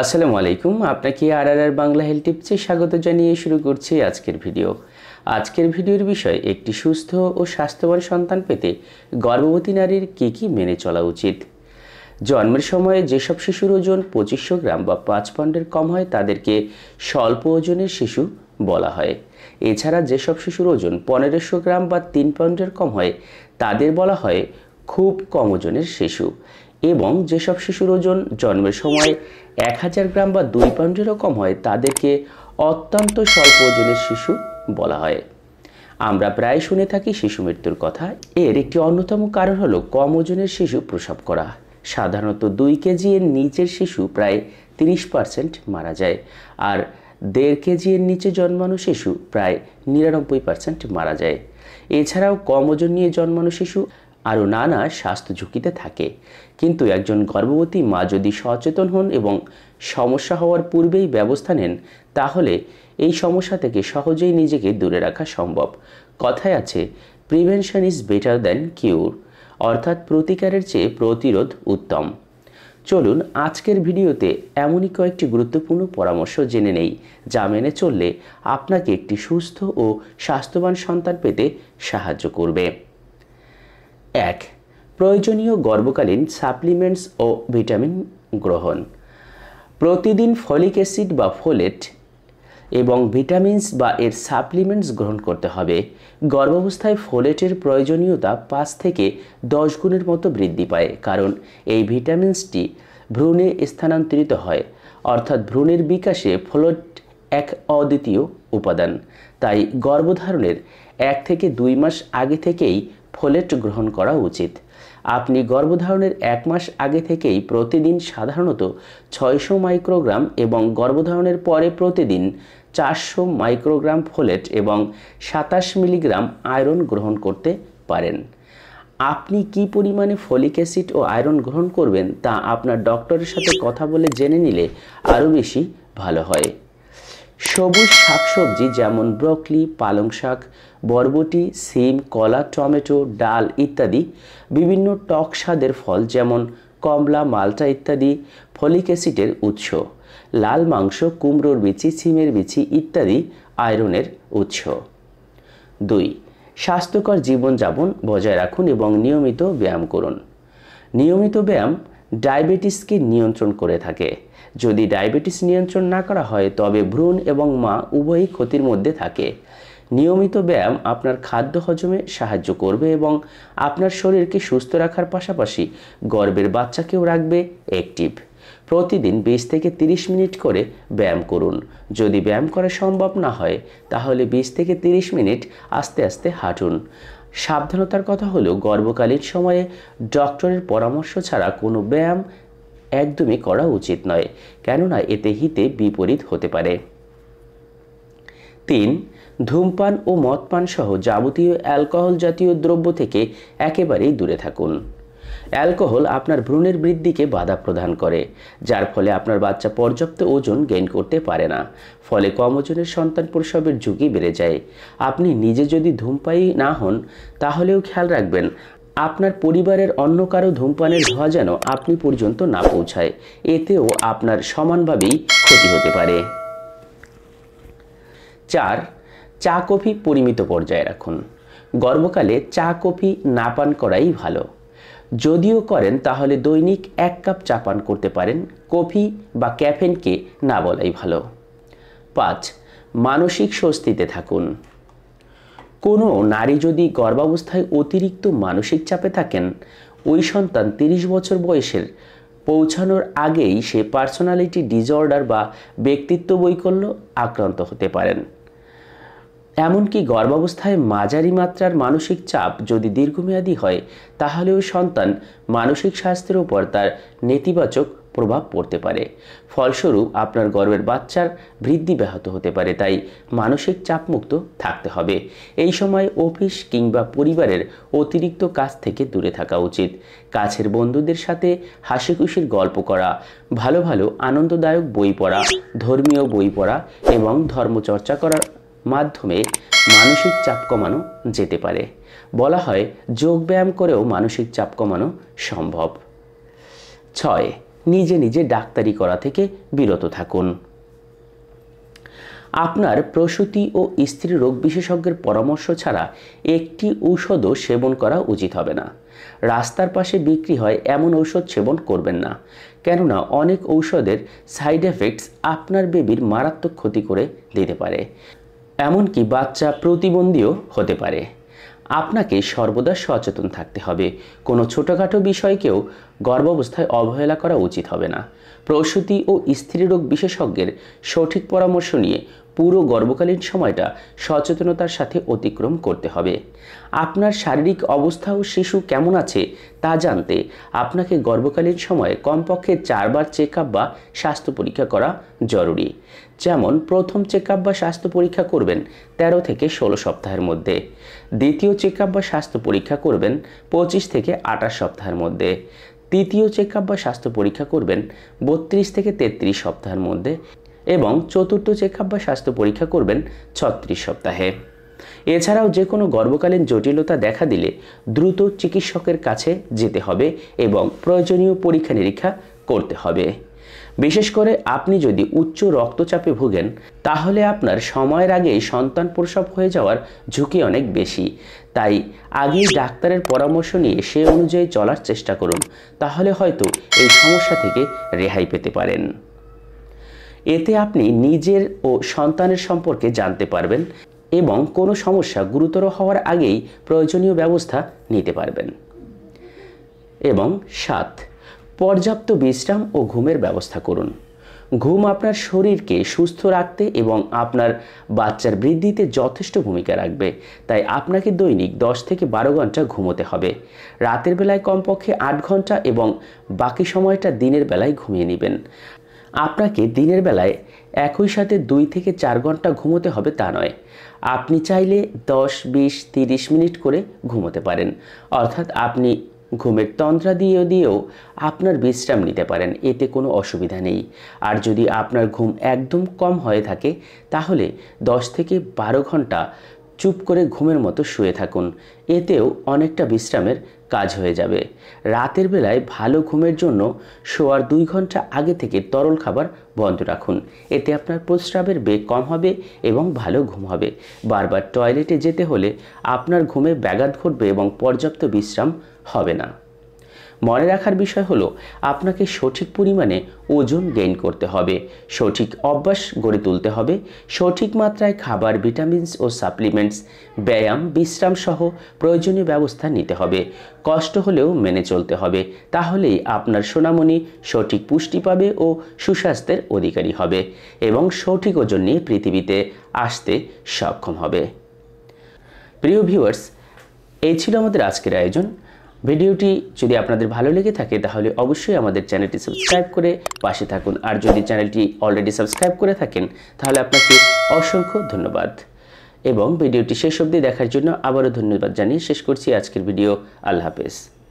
আসসালামু আলাইকুম আপনাকে আর আর আর বাংলা হেলথ টিপসে স্বাগত জানিয়ে শুরু করছি আজকের ভিডিও আজকের ভিডিওর বিষয় একটি সুস্থ ও স্বাস্থ্যবান সন্তান পেতে গর্ভবতী নারীর কী কী মেনে চলা উচিত জন্মের সময়ে যেসব শিশুর ওজন পঁচিশশো গ্রাম বা পাঁচ পাউন্ডের কম হয় তাদেরকে স্বল্প ওজনের শিশু বলা হয় এছাড়া যেসব শিশুর ওজন পনেরোশো গ্রাম বা তিন পাউন্ডের কম হয় তাদের বলা হয় খুব কম ওজনের শিশু এবং যেসব শিশুর ওজন জন্মের সময় এক হাজার গ্রাম বা দুই পাউন্ডেরও কম হয় তাদেরকে অত্যন্ত স্বল্প ওজনের শিশু বলা হয় আমরা প্রায় শুনে থাকি শিশু মৃত্যুর কথা এর একটি অন্যতম কারণ হলো কম ওজনের শিশু প্রসব করা সাধারণত দুই কেজি এর নিচের শিশু প্রায় তিরিশ পার্সেন্ট মারা যায় আর দেড় কেজি এর নিচে জন্মানো শিশু প্রায় নিরানব্বই পার্সেন্ট মারা যায় এছাড়াও কম ওজন নিয়ে জন্মানো শিশু আরও নানা স্বাস্থ্য ঝুঁকিতে থাকে কিন্তু একজন গর্ভবতী মা যদি সচেতন হন এবং সমস্যা হওয়ার পূর্বেই ব্যবস্থা নেন তাহলে এই সমস্যা থেকে সহজেই নিজেকে দূরে রাখা সম্ভব কথায় আছে prevention is better than cure অর্থাৎ প্রতিকারের চেয়ে প্রতিরোধ উত্তম চলুন আজকের ভিডিওতে এমনই কয়েকটি গুরুত্বপূর্ণ পরামর্শ জেনে নেই যা মেনে চললে আপনাকে একটি সুস্থ ও স্বাস্থ্যবান সন্তান পেতে সাহায্য করবে এক প্রয়োজনীয় গর্ভকালীন সাপ্লিমেন্টস ও ভিটামিন গ্রহণ প্রতিদিন ফলিক অ্যাসিড বা ফোলেট এবং ভিটামিনস বা এর সাপ্লিমেন্টস গ্রহণ করতে হবে গর্ভাবস্থায় ফোলেটের প্রয়োজনীয়তা পাঁচ থেকে দশ গুণের মতো বৃদ্ধি পায় কারণ এই ভিটামিনসটি ভ্রূণে স্থানান্তরিত হয় অর্থাৎ ভ্রূণের বিকাশে ফোলেট এক অদ্বিতীয় উপাদান তাই গর্ভধারণের এক থেকে দুই মাস আগে থেকেই ফোলেট গ্রহণ করা উচিত আপনি গর্ভধারণের এক মাস আগে থেকেই প্রতিদিন সাধারণত ছয়শো মাইক্রোগ্রাম এবং গর্ভধারণের পরে প্রতিদিন চারশো মাইক্রোগ্রাম ফোলেট এবং সাতাশ মিলিগ্রাম আয়রন গ্রহণ করতে পারেন আপনি কি পরিমাণে ফলিক অ্যাসিড ও আয়রন গ্রহণ করবেন তা আপনার ডক্টরের সাথে কথা বলে জেনে নিলে আরও বেশি ভালো হয় সবুজ শাকসবজি যেমন ব্রকলি পালং শাক বরবটি সিম কলা টমেটো ডাল ইত্যাদি বিভিন্ন টক স্বাদের ফল যেমন কমলা মালটা ইত্যাদি ফলিক অ্যাসিডের উৎস লাল মাংস কুমড়োর বিচি সিমের বিচি ইত্যাদি আয়রনের উৎস দুই স্বাস্থ্যকর জীবনযাপন বজায় রাখুন এবং নিয়মিত ব্যায়াম করুন নিয়মিত ব্যায়াম ডায়াবেটিসকে নিয়ন্ত্রণ করে থাকে যদি ডায়াবেটিস নিয়ন্ত্রণ না করা হয় তবে ভ্রূণ এবং মা উভয়ই ক্ষতির মধ্যে থাকে নিয়মিত ব্যায়াম আপনার খাদ্য হজমে সাহায্য করবে এবং আপনার শরীরকে সুস্থ রাখার পাশাপাশি গর্বের বাচ্চাকেও রাখবে অ্যাক্টিভ প্রতিদিন বিশ থেকে ৩০ মিনিট করে ব্যায়াম করুন যদি ব্যায়াম করা সম্ভব না হয় তাহলে বিশ থেকে ৩০ মিনিট আস্তে আস্তে হাঁটুন সাবধানতার কথা হলো গর্ভকালীন সময়ে ডক্টরের পরামর্শ ছাড়া কোনো ব্যায়াম একদমই করা উচিত নয় কেননা এতে হিতে বিপরীত হতে পারে তিন ধূমপান ও মদপান সহ যাবতীয় অ্যালকোহল জাতীয় দ্রব্য থেকে একেবারেই দূরে থাকুন অ্যালকোহল আপনার ভ্রূণের বৃদ্ধিকে বাধা প্রদান করে যার ফলে আপনার বাচ্চা পর্যাপ্ত ওজন গেইন করতে পারে না ফলে কম ওজনের সন্তান প্রসবের ঝুঁকি বেড়ে যায় আপনি নিজে যদি ধূমপায়ী না হন তাহলেও খেয়াল রাখবেন আপনার পরিবারের অন্য কারো ধূমপানের ধোঁয়া যেন আপনি পর্যন্ত না পৌঁছায় এতেও আপনার সমানভাবেই ক্ষতি হতে পারে চার চা কফি পরিমিত পর্যায়ে রাখুন গর্ভকালে চা কফি না পান করাই ভালো যদিও করেন তাহলে দৈনিক এক কাপ চা পান করতে পারেন কফি বা ক্যাফেনকে না বলাই ভালো পাঁচ মানসিক স্বস্তিতে থাকুন কোনো নারী যদি গর্ভাবস্থায় অতিরিক্ত মানসিক চাপে থাকেন ওই সন্তান তিরিশ বছর বয়সের পৌঁছানোর আগেই সে পার্সোনালিটি ডিজর্ডার বা ব্যক্তিত্ব বৈকল্য আক্রান্ত হতে পারেন এমনকি গর্ভাবস্থায় মাঝারি মাত্রার মানসিক চাপ যদি দীর্ঘমেয়াদী হয় তাহলেও সন্তান মানসিক স্বাস্থ্যের উপর তার নেতিবাচক প্রভাব পড়তে পারে ফলস্বরূপ আপনার গর্বের বাচ্চার বৃদ্ধি ব্যাহত হতে পারে তাই মানসিক চাপমুক্ত থাকতে হবে এই সময় অফিস কিংবা পরিবারের অতিরিক্ত কাজ থেকে দূরে থাকা উচিত কাছের বন্ধুদের সাথে হাসি খুশির গল্প করা ভালো ভালো আনন্দদায়ক বই পড়া ধর্মীয় বই পড়া এবং ধর্মচর্চা করার মাধ্যমে মানসিক চাপ কমানো যেতে পারে বলা হয় যোগব্যায়াম করেও মানসিক চাপ কমানো সম্ভব ছয় নিজে নিজে ডাক্তারি করা থেকে বিরত থাকুন আপনার প্রসূতি ও স্ত্রী রোগ বিশেষজ্ঞের পরামর্শ ছাড়া একটি ঔষধও সেবন করা উচিত হবে না রাস্তার পাশে বিক্রি হয় এমন ঔষধ সেবন করবেন না কেননা অনেক ঔষধের সাইড এফেক্টস আপনার বেবির মারাত্মক ক্ষতি করে দিতে পারে এমনকি বাচ্চা প্রতিবন্ধীও হতে পারে আপনাকে সর্বদা সচেতন থাকতে হবে কোনো ছোটোখাটো বিষয়কেও গর্ভাবস্থায় অবহেলা করা উচিত হবে না প্রসূতি ও রোগ বিশেষজ্ঞের সঠিক পরামর্শ নিয়ে পুরো গর্ভকালীন সময়টা সচেতনতার সাথে অতিক্রম করতে হবে আপনার শারীরিক অবস্থা ও শিশু কেমন আছে তা জানতে আপনাকে গর্ভকালীন সময়ে কমপক্ষে চারবার চেক বা স্বাস্থ্য পরীক্ষা করা জরুরি যেমন প্রথম চেক বা স্বাস্থ্য পরীক্ষা করবেন ১৩ থেকে ষোলো সপ্তাহের মধ্যে দ্বিতীয় চেক বা স্বাস্থ্য পরীক্ষা করবেন ২৫ থেকে আঠাশ সপ্তাহের মধ্যে তৃতীয় চেক বা স্বাস্থ্য পরীক্ষা করবেন বত্রিশ থেকে তেত্রিশ সপ্তাহের মধ্যে এবং চতুর্থ চেক বা স্বাস্থ্য পরীক্ষা করবেন ছত্রিশ সপ্তাহে এছাড়াও যে কোনো গর্ভকালীন জটিলতা দেখা দিলে দ্রুত চিকিৎসকের কাছে যেতে হবে এবং প্রয়োজনীয় পরীক্ষা নিরীক্ষা করতে হবে বিশেষ করে আপনি যদি উচ্চ রক্তচাপে ভোগেন তাহলে আপনার সময়ের আগেই সন্তান প্রসব হয়ে যাওয়ার ঝুঁকি অনেক বেশি তাই আগেই ডাক্তারের পরামর্শ নিয়ে সে অনুযায়ী চলার চেষ্টা করুন তাহলে হয়তো এই সমস্যা থেকে রেহাই পেতে পারেন এতে আপনি নিজের ও সন্তানের সম্পর্কে জানতে পারবেন এবং কোনো সমস্যা গুরুতর হওয়ার আগেই প্রয়োজনীয় ব্যবস্থা নিতে পারবেন এবং সাত পর্যাপ্ত বিশ্রাম ও ঘুমের ব্যবস্থা করুন ঘুম আপনার শরীরকে সুস্থ রাখতে এবং আপনার বাচ্চার বৃদ্ধিতে যথেষ্ট ভূমিকা রাখবে তাই আপনাকে দৈনিক 10 থেকে বারো ঘন্টা ঘুমোতে হবে রাতের বেলায় কমপক্ষে আট ঘন্টা এবং বাকি সময়টা দিনের বেলায় ঘুমিয়ে নেবেন আপনাকে দিনের বেলায় একই সাথে দুই থেকে চার ঘন্টা ঘুমোতে হবে তা নয় আপনি চাইলে দশ বিশ তিরিশ মিনিট করে ঘুমোতে পারেন অর্থাৎ আপনি ঘুমের তন্ত্রা দিয়েও দিয়েও আপনার বিশ্রাম নিতে পারেন এতে কোনো অসুবিধা নেই আর যদি আপনার ঘুম একদম কম হয়ে থাকে তাহলে দশ থেকে বারো ঘন্টা চুপ করে ঘুমের মতো শুয়ে থাকুন এতেও অনেকটা বিশ্রামের কাজ হয়ে যাবে রাতের বেলায় ভালো ঘুমের জন্য শোয়ার দুই ঘন্টা আগে থেকে তরল খাবার বন্ধ রাখুন এতে আপনার প্রস্রাবের বেগ কম হবে এবং ভালো ঘুম হবে বারবার টয়লেটে যেতে হলে আপনার ঘুমে ব্যাঘাত ঘটবে এবং পর্যাপ্ত বিশ্রাম হবে না মনে রাখার বিষয় হলো আপনাকে সঠিক পরিমাণে ওজন গেইন করতে হবে সঠিক অভ্যাস গড়ে তুলতে হবে সঠিক মাত্রায় খাবার ভিটামিনস ও সাপ্লিমেন্টস ব্যায়াম বিশ্রাম সহ প্রয়োজনীয় ব্যবস্থা নিতে হবে কষ্ট হলেও মেনে চলতে হবে তাহলেই আপনার সোনামণি সঠিক পুষ্টি পাবে ও সুস্বাস্থ্যের অধিকারী হবে এবং সঠিক ওজন নিয়ে পৃথিবীতে আসতে সক্ষম হবে প্রিয় ভিউয়ার্স এই ছিল আমাদের আজকের আয়োজন ভিডিওটি যদি আপনাদের ভালো লেগে থাকে তাহলে অবশ্যই আমাদের চ্যানেলটি সাবস্ক্রাইব করে পাশে থাকুন আর যদি চ্যানেলটি অলরেডি সাবস্ক্রাইব করে থাকেন তাহলে আপনাকে অসংখ্য ধন্যবাদ এবং ভিডিওটি শেষ অবধি দেখার জন্য আবারও ধন্যবাদ জানিয়ে শেষ করছি আজকের ভিডিও আল্লাহ হাফেজ